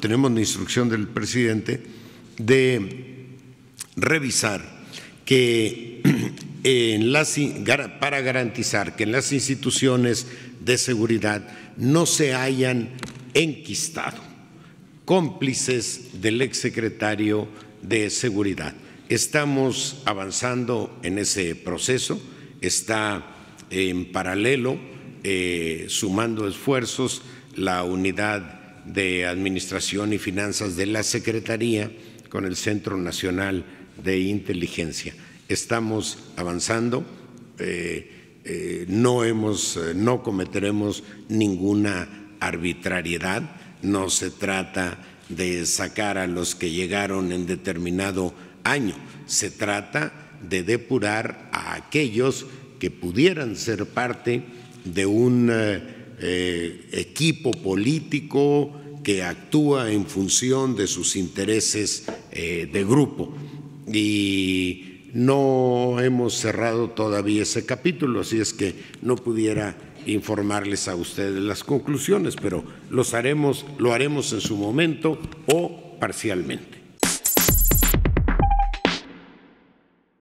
tenemos la instrucción del presidente de revisar que en las, para garantizar que en las instituciones de seguridad no se hayan enquistado cómplices del exsecretario de Seguridad. Estamos avanzando en ese proceso, está en paralelo, eh, sumando esfuerzos, la unidad de Administración y Finanzas de la Secretaría con el Centro Nacional de Inteligencia. Estamos avanzando, eh, eh, no, hemos, eh, no cometeremos ninguna arbitrariedad, no se trata de sacar a los que llegaron en determinado año, se trata de depurar a aquellos que pudieran ser parte de un eh, equipo político que actúa en función de sus intereses eh, de grupo. Y no hemos cerrado todavía ese capítulo, así es que no pudiera informarles a ustedes las conclusiones, pero los haremos, lo haremos en su momento o parcialmente.